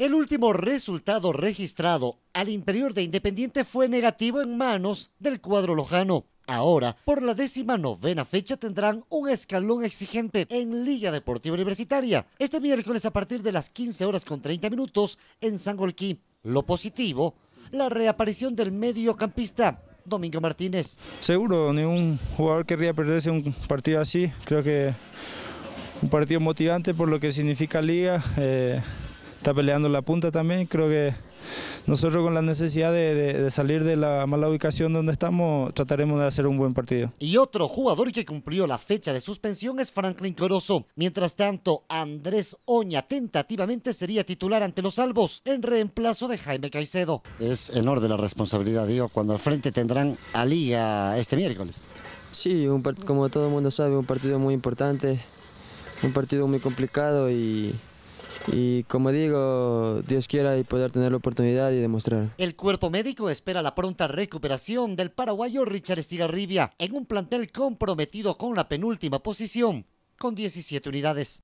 El último resultado registrado al interior de Independiente fue negativo en manos del cuadro lojano. Ahora, por la décima novena fecha tendrán un escalón exigente en Liga Deportiva Universitaria. Este miércoles a partir de las 15 horas con 30 minutos en Sangolquí. Lo positivo, la reaparición del mediocampista Domingo Martínez. Seguro, ningún jugador querría perderse un partido así. Creo que un partido motivante por lo que significa Liga. Eh, está peleando la punta también. Creo que nosotros con la necesidad de, salir de la mala ubicación donde estamos, trataremos de hacer un buen partido. Y otro jugador que cumplió la fecha de suspensión es Franklin Corozo. Mientras tanto, Andrés Oña tentativamente sería titular ante los salvos en reemplazo de Jaime Caicedo. Es enorme la responsabilidad, digo, cuando al frente tendrán a Liga este miércoles. Sí, como todo el mundo sabe, un partido muy importante, un partido muy complicado y y como digo, Dios quiera y poder tener la oportunidad y demostrar. El cuerpo médico espera la pronta recuperación del paraguayo Richard Estirarribia en un plantel comprometido con la penúltima posición con 17 unidades.